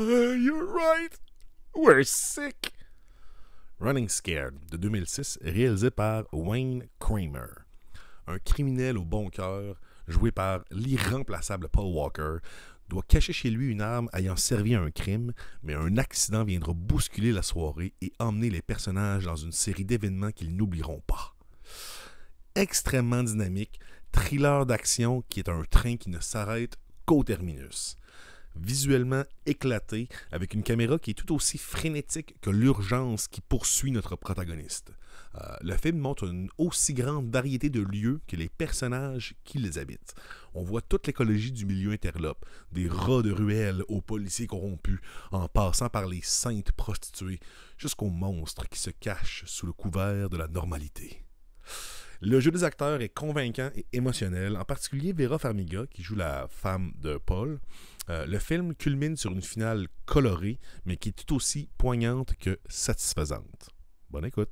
You're right. We're sick. Running Scared de 2006, réalisé par Wayne Kramer. Un criminel au bon cœur, joué par l'irremplaçable Paul Walker, doit cacher chez lui une arme ayant servi à un crime, mais un accident viendra bousculer la soirée et emmener les personnages dans une série d'événements qu'ils n'oublieront pas. Extrêmement dynamique, thriller d'action qui est un train qui ne s'arrête qu'au terminus visuellement éclaté, avec une caméra qui est tout aussi frénétique que l'urgence qui poursuit notre protagoniste. Euh, le film montre une aussi grande variété de lieux que les personnages qui les habitent. On voit toute l'écologie du milieu interlope, des rats de ruelles aux policiers corrompus, en passant par les saintes prostituées, jusqu'aux monstres qui se cachent sous le couvert de la normalité. Le jeu des acteurs est convaincant et émotionnel, en particulier Vera Farmiga, qui joue la femme de Paul. Euh, le film culmine sur une finale colorée, mais qui est tout aussi poignante que satisfaisante. Bonne écoute.